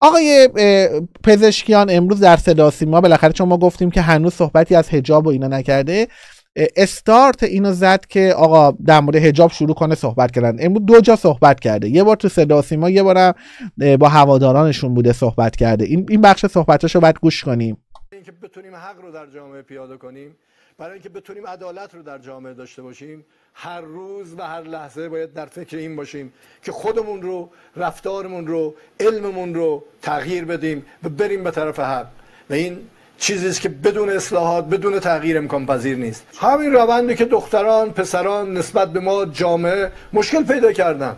آقای پزشکیان امروز در صدا سیما بالاخره چون ما گفتیم که هنوز صحبتی از حجاب و اینا نکرده استارت اینو زد که آقا در مورد حجاب شروع کنه صحبت کردن امروز دو جا صحبت کرده یه بار تو صدا سیما یه بارم با هوادارانشون بوده صحبت کرده این این بخش صحبتاشو باید گوش کنیم اینکه بتونیم حق رو در جامعه پیاده کنیم برای اینکه بتونیم عدالت رو در جامعه داشته باشیم هر روز و هر لحظه باید در فکر این باشیم که خودمون رو رفتارمون رو علممون رو تغییر بدیم و بریم به طرف حق و این چیزی است که بدون اصلاحات بدون تغییر امکان پذیر نیست همین روندی که دختران پسران نسبت به ما جامعه مشکل پیدا کردن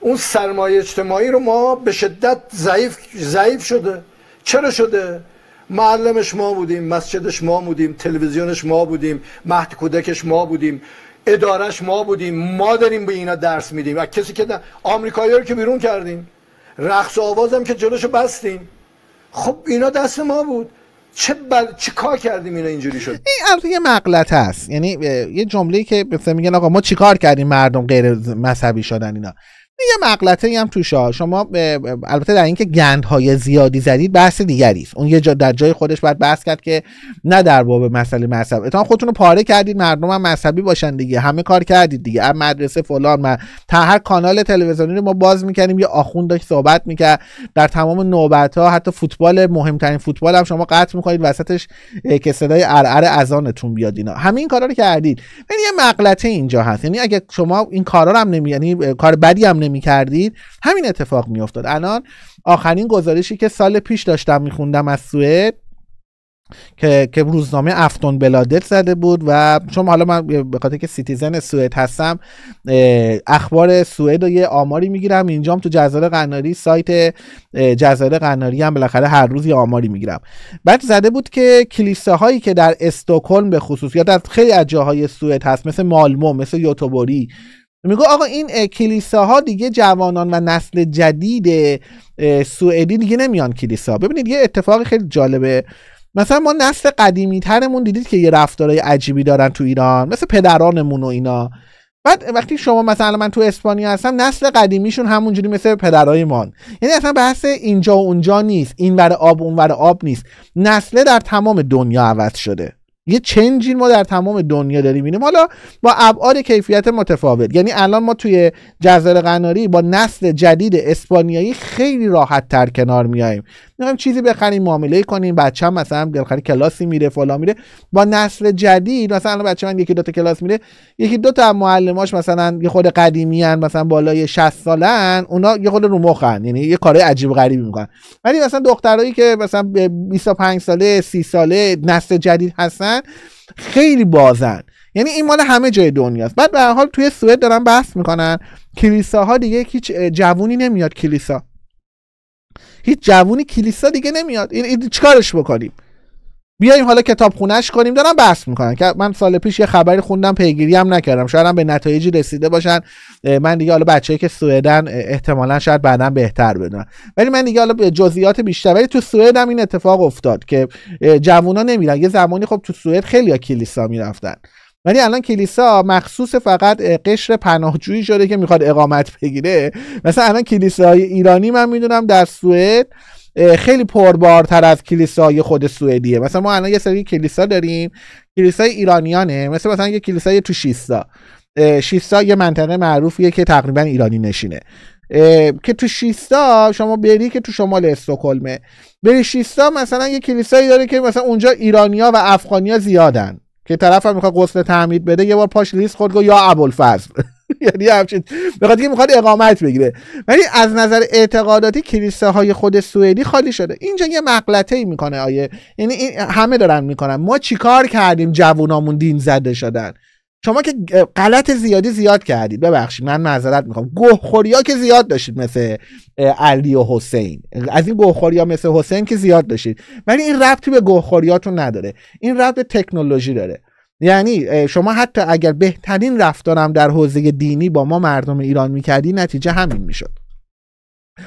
اون سرمایه اجتماعی رو ما به شدت ضعیف ضعیف شده چرا شده معلمش ما بودیم مسجدش ما بودیم تلویزیونش ما بودیم مهد کودکش ما بودیم ادارش ما بودیم ما داریم به اینا درس میدیم و کسی که آمریکایی رو که بیرون کردیم رقص و آوازم که جلوشو بستیم خب اینا دست ما بود چه بل... کردیم اینا اینجوری شد این البته یه مغلطه هست. یعنی یه جمله‌ای که مثلا میگن آقا ما چیکار کردیم مردم غیر مذهبی شدن اینا یه مغلطه هم توش ها شما البته در اینکه گندهای زیادی زدید بحث دیگری است اون یه جا در جای خودش باید بحث کرد که نه در باب مسئله مذهب اتهام خودتون رو پاره کردید مردم هم مذهبی باشن دیگه همه کار کردید دیگه از مدرسه فلان من تا هر کانال تلویزیونی رو ما باز میکنیم یه آخوند داشت صحبت میکرد در تمام نوبت ها حتی فوتبال مهمترین فوتبال هم شما قطع میکنید وسطش که صدای ارعر اذانتون بیاد اینا همین کارا رو کردید یعنی یه مقلته اینجا هست یعنی اگه شما این کارا رو هم نمی یعنی کار بدی هم نمی نمی کردید همین اتفاق می افتاد الان آخرین گزارشی که سال پیش داشتم می خوندم از سوئد که که روزنامه افتون بلادت زده بود و چون حالا من به خاطر که سیتیزن سوئد هستم اخبار سوئد رو یه آماری میگیرم اینجام تو جزایر قناری سایت جزایر قناری هم بالاخره هر روز یه آماری میگیرم بعد زده بود که کلیساهایی که در استکهلم به خصوص یا در خیلی از جاهای سوئد هست مثل مالمو مثل یوتوبوری میگو آقا این کلیساها دیگه جوانان و نسل جدید سوئدی دیگه نمیان کلیسا ببینید یه اتفاق خیلی جالبه مثلا ما نسل قدیمی ترمون دیدید که یه رفتارای عجیبی دارن تو ایران مثل پدرانمون و اینا بعد وقتی شما مثلا من تو اسپانیا هستم نسل قدیمیشون همونجوری مثل پدرای مان یعنی اصلا بحث اینجا و اونجا نیست این ور آب اون ور آب نیست نسله در تمام دنیا عوض شده یه چنجین ما در تمام دنیا داریم میبینیم حالا با ابعاد کیفیت متفاوت یعنی الان ما توی جزیره قناری با نسل جدید اسپانیایی خیلی راحت تر کنار میاییم میخوایم چیزی بخریم معامله کنیم بچه مثلا بالاخره کلاسی میره فلان میره با نسل جدید مثلا بچه من یکی دو کلاس میره یکی دوتا تا معلماش مثلا یه خود قدیمی هن مثلا بالای 60 سالن اونا یه خود رو مخن یعنی یه کارهای عجیب غریبی میکنن ولی مثلا دخترایی که مثلا 25 ساله 30 ساله نسل جدید هستن خیلی بازن یعنی این مال همه جای دنیاست بعد به حال توی سوئد دارن بحث میکنن کلیساها دیگه هیچ جوونی نمیاد کلیسا هیچ جوونی کلیسا دیگه نمیاد این, چیکارش بکنیم بیایم حالا کتاب خونش کنیم دارم بحث میکنن که من سال پیش یه خبری خوندم پیگیری هم نکردم شاید هم به نتایجی رسیده باشن من دیگه حالا بچه‌ای که سوئدن احتمالا شاید بعدا بهتر بدونم ولی من دیگه حالا به جزئیات بیشتر ولی تو سوئد هم این اتفاق افتاد که جوونا نمیرن یه زمانی خب تو سوئد خیلی کلیسا میرفتن ولی الان کلیسا مخصوص فقط قشر پناهجویی شده که میخواد اقامت بگیره مثلا الان کلیساهای ایرانی من میدونم در سوئد خیلی پربارتر از کلیسای خود سوئدیه مثلا ما الان یه سری کلیسا داریم کلیسای ایرانیانه مثل مثلا یه کلیسای تو شیستا شیستا یه منطقه معروفیه که تقریبا ایرانی نشینه که تو شیستا شما بری که تو شمال استکهلمه بری شیستا مثلا یه کلیسایی داره که مثلا اونجا ایرانیا و افغانیا زیادن که طرف هم میخواد غسل تعمید بده یه بار پاش ریس خورد گو یا ابوالفضل یعنی همچین که میخواد اقامت بگیره ولی از نظر اعتقاداتی کلیسه های خود سوئدی خالی شده اینجا یه مقلته ای میکنه آیه یعنی همه دارن میکنن ما چیکار کردیم جوونامون دین زده شدن شما که غلط زیادی زیاد کردید ببخشید من معذرت میخوام ها که زیاد داشتید مثل علی و حسین از این ها مثل حسین که زیاد داشتید ولی این ربطی به گهخوریاتون نداره این ربط به تکنولوژی داره یعنی شما حتی اگر بهترین رفتارم در حوزه دینی با ما مردم ایران میکردی نتیجه همین میشد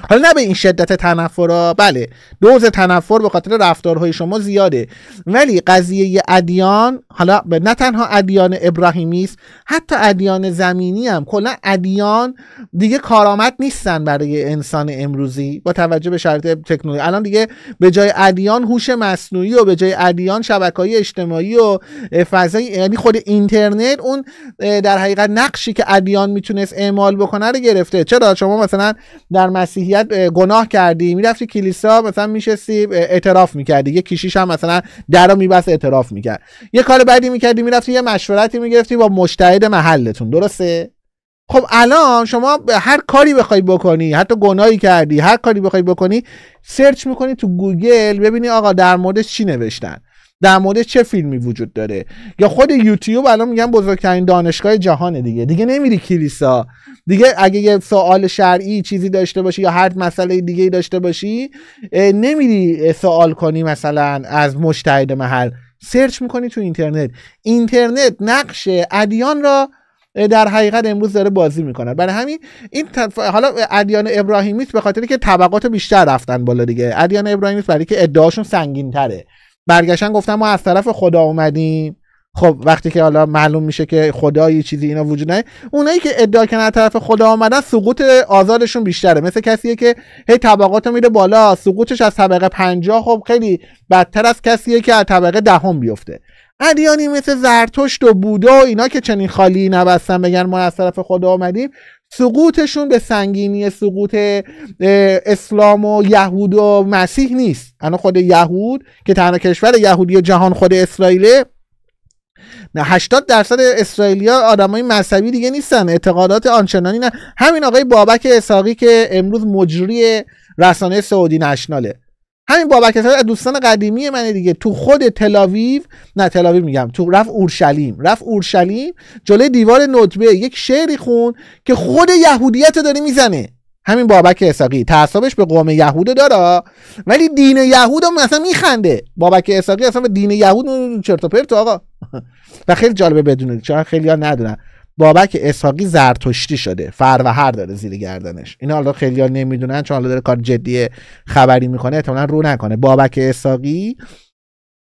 حالا نه به این شدت تنفر بله دوز تنفر به خاطر رفتارهای شما زیاده ولی قضیه ادیان حالا نه تنها ادیان ابراهیمی است حتی ادیان زمینی هم کلا ادیان دیگه کارآمد نیستن برای انسان امروزی با توجه به شرط تکنولوژی الان دیگه به جای ادیان هوش مصنوعی و به جای ادیان شبکه‌های اجتماعی و فضای یعنی خود اینترنت اون در حقیقت نقشی که ادیان میتونست اعمال بکنه رو گرفته چرا شما مثلا در مسیح مسیحیت گناه کردی میرفتی کلیسا مثلا میشستی اعتراف میکردی یه کشیش هم مثلا درا میبست اعتراف میکرد یه کار بعدی میکردی میرفتی یه مشورتی میگرفتی با مشتهد محلتون درسته خب الان شما هر کاری بخوای بکنی حتی گناهی کردی هر کاری بخوای بکنی سرچ میکنی تو گوگل ببینی آقا در موردش چی نوشتن در مورد چه فیلمی وجود داره یا خود یوتیوب الان میگن بزرگترین دانشگاه جهانه دیگه دیگه نمیری کلیسا دیگه اگه یه سوال شرعی چیزی داشته باشی یا هر مسئله دیگه داشته باشی نمیری سوال کنی مثلا از مشتهد محل سرچ میکنی تو اینترنت اینترنت نقش ادیان را در حقیقت امروز داره بازی میکنه برای همین این حالا ادیان ابراهیمیت به خاطر که طبقات بیشتر رفتن بالا دیگه ادیان ابراهیمیت برای که ادعاشون سنگین تره برگشتن گفتن ما از طرف خدا اومدیم خب وقتی که حالا معلوم میشه که خدایی چیزی اینا وجود نه اونایی که ادعا کردن از طرف خدا آمدن سقوط آزادشون بیشتره مثل کسیه که هی طبقاتو میره بالا سقوطش از طبقه 50 خب خیلی بدتر از کسیه که از طبقه دهم ده بیفته ادیانی مثل زرتشت و بودا و اینا که چنین خالی نبستن بگن ما از طرف خدا آمدیم سقوطشون به سنگینی سقوط اسلام و یهود و مسیح نیست انا خود یهود که تنها کشور یهودی جهان خود اسرائیله 80 درصد اسرائیلیا آدمای مذهبی دیگه نیستن اعتقادات آنچنانی نه همین آقای بابک اساقی که امروز مجری رسانه سعودی نشناله همین بابک اسد از دوستان قدیمی منه دیگه تو خود تلاویو نه تلاویو میگم تو رفت اورشلیم رفت اورشلیم جلوی دیوار نطبه یک شعری خون که خود یهودیت داره میزنه همین بابک اساقی تعصبش به قوم یهود داره ولی دین یهود هم مثلا میخنده بابک اساقی اصلا به دین یهود چرت و پرت آقا و خیلی جالبه بدونه چون خیلی ها بابک اسحاقی زرتشتی شده فروهر داره زیر گردنش اینا حالا خیلی ها نمیدونن چون حالا داره کار جدی خبری میکنه احتمالا رو نکنه بابک اسحاقی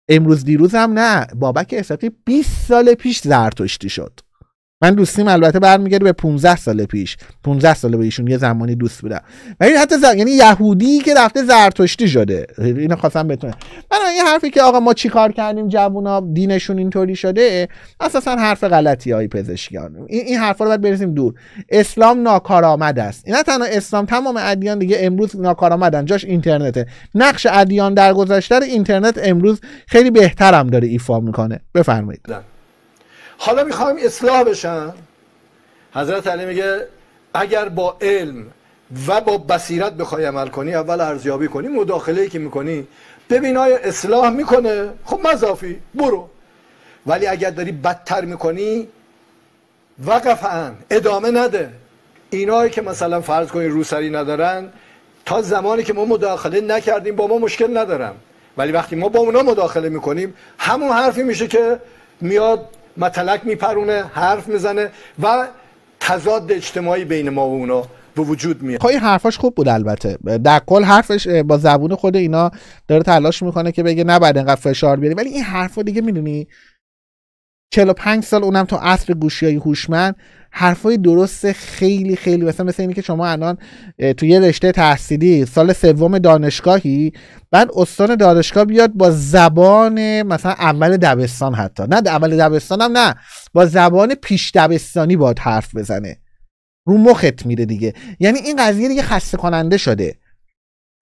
امروز دیروز هم نه بابک اسحاقی 20 سال پیش زرتشتی شد من دوستیم البته برمیگرده به 15 سال پیش 15 سال به ایشون یه زمانی دوست بودم و این حتی زر... یعنی یهودی که رفته زرتشتی شده اینو خواستم بتونه من این حرفی که آقا ما چیکار کردیم جوونا دینشون اینطوری شده اساسا حرف غلطی های پزشکیان این این حرفا رو باید برسیم دور اسلام ناکارآمد است نه تنها اسلام تمام ادیان دیگه امروز ناکارآمدن جاش اینترنته نقش ادیان در گذشته اینترنت امروز خیلی بهترم داره ایفا میکنه بفرمایید حالا میخوام اصلاح بشم حضرت علی میگه اگر با علم و با بصیرت بخوای عمل کنی اول ارزیابی کنی مداخله که میکنی ببین آیا اصلاح میکنه خب مضافی برو ولی اگر داری بدتر میکنی وقفا ادامه نده اینایی که مثلا فرض کنی روسری ندارن تا زمانی که ما مداخله نکردیم با ما مشکل ندارم ولی وقتی ما با اونا مداخله میکنیم همون حرفی میشه که میاد متلک میپرونه حرف میزنه و تضاد اجتماعی بین ما و اونا به وجود میاد خواهی خب، حرفاش خوب بود البته در کل حرفش با زبون خود اینا داره تلاش میکنه که بگه نباید اینقدر فشار بیاری ولی این حرفا دیگه میدونی 45 سال اونم تو عصر گوشی های هوشمند حرفای درست خیلی خیلی مثلا مثل اینی که شما الان تو یه رشته تحصیلی سال سوم دانشگاهی بعد استان دانشگاه بیاد با زبان مثلا اول دبستان حتی نه اول دبستان هم نه با زبان پیش دبستانی باید حرف بزنه رو مخت میره دیگه یعنی این قضیه دیگه خسته کننده شده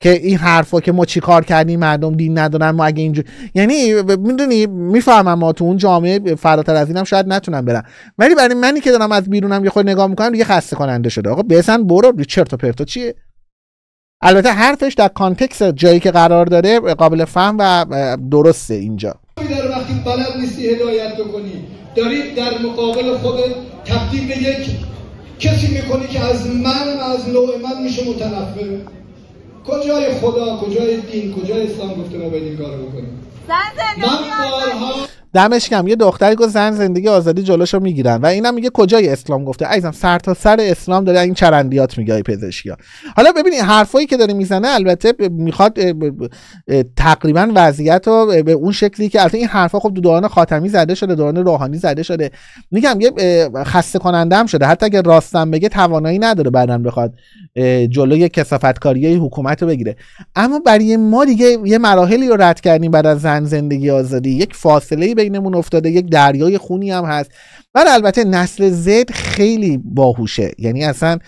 که این حرفا که ما چیکار کردیم مردم دین ندارن ما اگه اینجور یعنی میدونی میفهمم ما تو اون جامعه فراتر از اینم شاید نتونم برم ولی برای منی که دارم از بیرونم یه خود نگاه میکنم یه خسته کننده شده آقا بسن برو ریچرت و پرتو چیه البته حرفش در کانتکس جایی که قرار داره قابل فهم و درسته اینجا در نیستی هدایت دارید در مقابل خود تبدیل به یک کسی میکنی که از من از نوع من میشه متنفره کجای خدا کجای دین کجای اسلام گفته ما باید این کارو بکنیم من بارها دمش کم یه دختری گفت زن زندگی آزادی جلوشو میگیرن و اینم میگه کجای اسلام گفته عزیزم سر تا سر اسلام داره این چرندیات میگه ای پزشکیا حالا ببینید حرفایی که داره میزنه البته میخواد تقریبا وضعیت رو به اون شکلی که البته این حرفا خب دو دوران خاتمی زده شده دوران روحانی زده شده میگم یه خسته کننده هم شده حتی اگه راستم بگه توانایی نداره بعدن بخواد جلوی کسافتکاری حکومت رو بگیره اما برای ما دیگه یه مراحلی رو رد کردیم بعد از زن زندگی آزادی یک فاصله بینمون افتاده یک دریای خونی هم هست من البته نسل زد خیلی باهوشه یعنی اصلا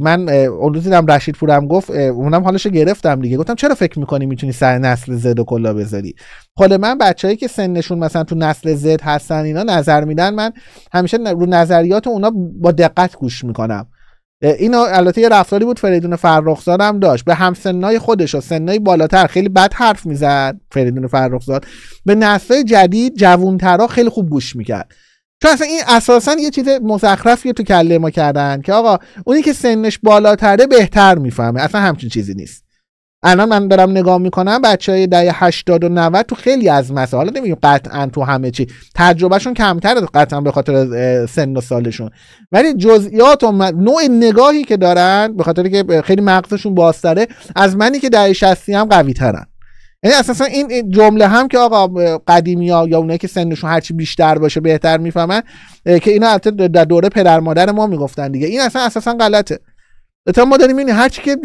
من اون روز دیدم رشید پورم گفت اونم حالش گرفتم دیگه گفتم چرا فکر میکنی میتونی سر نسل زد و کلا بذاری خود خب، من بچههایی که سنشون مثلا تو نسل زد هستن اینا نظر میدن من همیشه رو نظریات اونا با دقت گوش میکنم این البته یه رفتاری بود فریدون فرخزاد هم داشت به همسنهای خودش و سنهای بالاتر خیلی بد حرف میزد فریدون فرخزاد به نسل جدید جوونترها خیلی خوب گوش میکرد چون اصلا این اساسا یه چیز مزخرفیه تو کله ما کردن که آقا اونی که سنش بالاتره بهتر میفهمه اصلا همچین چیزی نیست الان من دارم نگاه میکنم بچه های دهه 80 و 90 تو خیلی از مسائل حالا نمیگم قطعا تو همه چی تجربهشون کمتره قطعا به خاطر سن و سالشون ولی جزئیات و نوع نگاهی که دارن به خاطر که خیلی مغزشون بازتره از منی که دهه 60 هم قوی ترن یعنی اساسا این جمله هم که آقا قدیمی ها یا اونایی که سنشون هرچی بیشتر باشه بهتر میفهمن که اینا البته در دوره پدر مادر ما میگفتن دیگه این اصلا اساسا غلطه تا ما داریم هر هرچی که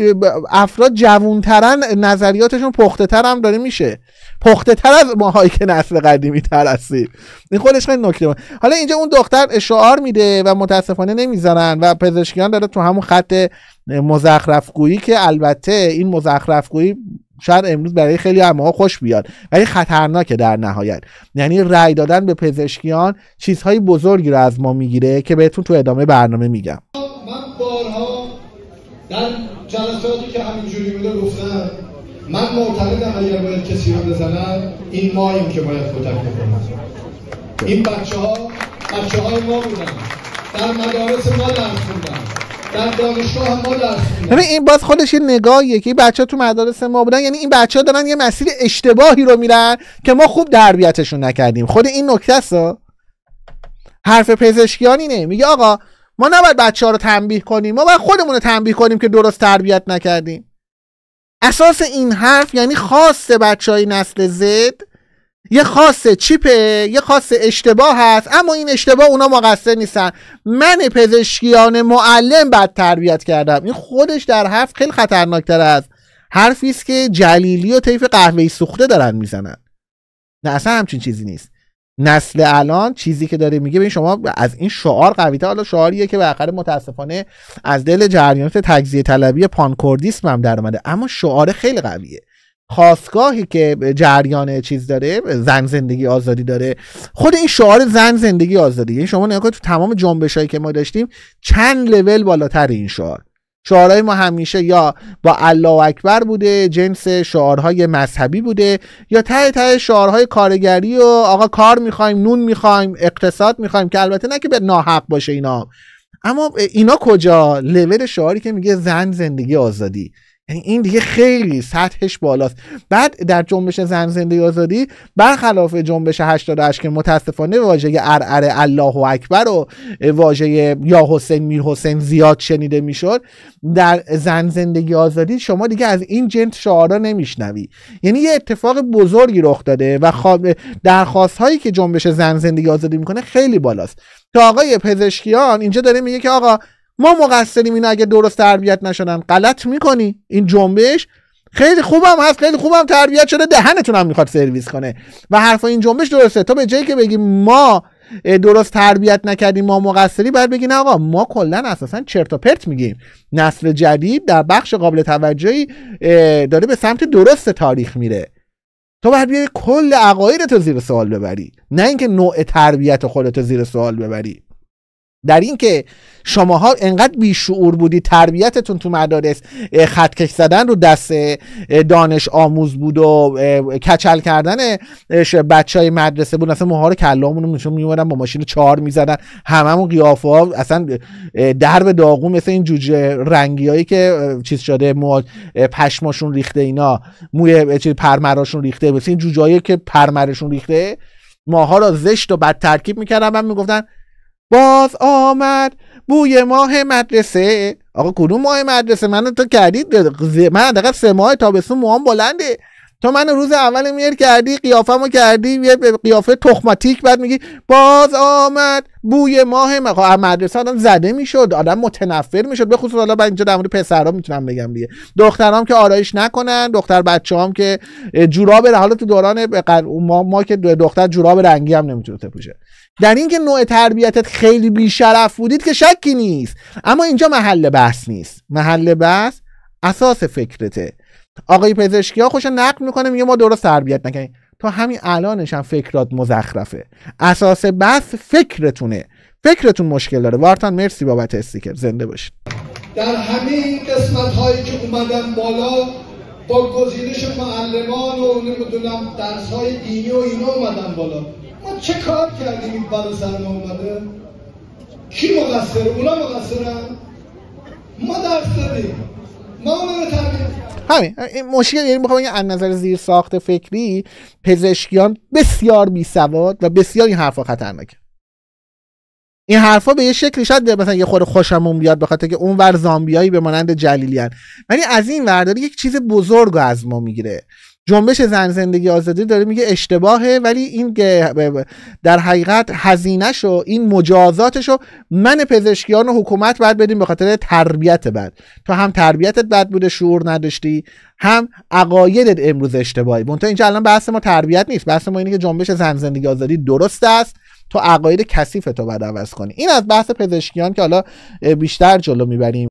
افراد جوونترن نظریاتشون پخته تر هم داره میشه پخته تر از ماهایی که نسل قدیمی تر هستیم این خودش خیلی نکته حالا اینجا اون دختر اشعار میده و متاسفانه نمیذارن و پزشکیان داره تو همون خط مزخرفگویی که البته این مزخرفگویی شاید امروز برای خیلی ماها خوش بیاد ولی خطرناکه در نهایت یعنی رأی دادن به پزشکیان چیزهای بزرگی رو از ما میگیره که بهتون تو ادامه برنامه میگم در جلساتی که همینجوری بوده گفتن من معتقدم اگر باید کسی رو بزنم این ماییم که باید کتک بکنم این بچه ها بچه های ما بودن در مدارس ما درس بودن در دانشگاه این باز خودش یه نگاهیه که این بچه ها تو مدارس ما بودن یعنی این بچه ها دارن یه مسیر اشتباهی رو میرن که ما خوب دربیتشون نکردیم خود این نکته است حرف پزشکیان اینه میگه آقا ما نباید بچه ها رو تنبیه کنیم ما باید خودمون رو تنبیه کنیم که درست تربیت نکردیم اساس این حرف یعنی خاص بچه های نسل زد یه خاص چیپه یه خاص اشتباه هست اما این اشتباه اونا مقصر نیستن من پزشکیان معلم بد تربیت کردم این خودش در حرف خیلی خطرناکتر است حرفی است که جلیلی و طیف قهوه‌ای سوخته دارن میزنن نه اصلا همچین چیزی نیست نسل الان چیزی که داره میگه به شما از این شعار قویته حالا شعاریه که بالاخره متاسفانه از دل جریانات تجزیه طلبی پانکوردیسم هم در اومده اما شعار خیلی قویه خواستگاهی که جریان چیز داره زن زندگی آزادی داره خود این شعار زن زندگی آزادی یعنی شما نگاه تو تمام جنبش هایی که ما داشتیم چند لول بالاتر این شعار شعارهای ما همیشه یا با الله اکبر بوده جنس شعارهای مذهبی بوده یا ته ته شعارهای کارگری و آقا کار میخوایم نون میخوایم اقتصاد میخوایم که البته نه که به ناحق باشه اینا اما اینا کجا لول شعاری که میگه زن زندگی آزادی یعنی این دیگه خیلی سطحش بالاست بعد در جنبش زن زندگی آزادی برخلاف جنبش 88 که متاسفانه واژه ارعر الله اکبر و واژه یا حسین میر حسین زیاد شنیده میشد در زن زندگی آزادی شما دیگه از این جنت شعارا نمیشنوی یعنی یه اتفاق بزرگی رخ داده و درخواست هایی که جنبش زن زندگی آزادی میکنه خیلی بالاست تا آقای پزشکیان اینجا داره میگه که آقا ما مقصریم اینو اگه درست تربیت نشدن غلط میکنی این جنبش خیلی خوبم هست خیلی خوبم تربیت شده دهنتون هم میخواد سرویس کنه و حرفا این جنبش درسته تا به جایی که بگی ما درست تربیت نکردیم ما مقصری باید بگی نه آقا ما کلا اساسا چرت و پرت میگیم نسل جدید در بخش قابل توجهی داره به سمت درست تاریخ میره تو باید بیای کل عقایدت زیر سوال ببری نه اینکه نوع تربیت خودت زیر سوال ببری در این اینکه شماها انقدر بیشعور بودی تربیتتون تو مدارس خطکش زدن رو دست دانش آموز بود و کچل کردن بچه های مدرسه بود اصلا ماها رو کلامون رو میومدن با ماشین چهار میزدن همون قیافه ها اصلا درب داغون مثل این جوجه رنگی هایی که چیز شده مو پشماشون ریخته اینا موی پرمراشون ریخته مثل این جوجه که پرمرشون ریخته ماها را زشت و بد ترکیب میکردن من میگفتن باز آمد بوی ماه مدرسه آقا کدوم ماه مدرسه من تو کردید من دقیقا سه ماه تابستون موام بلنده تو من روز اول میر کردی قیافه مو کردی یه قیافه تخماتیک بعد میگی باز آمد بوی ماه مقا خب، مدرسه آدم زده میشد آدم متنفر میشد به خصوص حالا بعد اینجا در مورد میتونم بگم دیگه دخترام که آرایش نکنن دختر بچه‌هام که جوراب حالا تو دوران ما, ما که دختر جوراب رنگی هم نمیتونه بپوشه در اینکه نوع تربیتت خیلی بیشرف بودید که شکی نیست اما اینجا محل بحث نیست محل بحث اساس فکرته آقای پزشکی ها خوش نقل میکنه میگه ما درست تربیت نکنیم تا همین الانش هم فکرات مزخرفه اساس بس فکرتونه فکرتون مشکل داره وارتان مرسی بابت استیکر زنده باشید در همین قسمت هایی که اومدن بالا با گزینش معلمان و نمیدونم درس های دینی و اینا اومدن بالا ما چه کار کردیم این بالا سر ما اومده کی مقصره اونا مقصرن ما درس دادیم همین این مشکل یعنی میخوام از نظر زیر ساخت فکری پزشکیان بسیار بی سواد و بسیار این حرفا خطرناکه این حرفا به یه شکلی شاید مثلا یه خورده خوشمون بیاد به که اون ور زامبیایی به مانند جلیلیان ولی از این ورداری یک چیز بزرگ از ما میگیره جنبش زن زندگی آزادی داره میگه اشتباهه ولی این در حقیقت هزینهشو و این مجازاتش من پزشکیان و حکومت باید بدیم به خاطر تربیت بد تو هم تربیتت بد بوده شعور نداشتی هم عقایدت امروز اشتباهی منتها اینجا الان بحث ما تربیت نیست بحث ما اینه که جنبش زن زندگی آزادی درست است تو عقاید کثیف تو باید عوض کنی این از بحث پزشکیان که حالا بیشتر جلو میبریم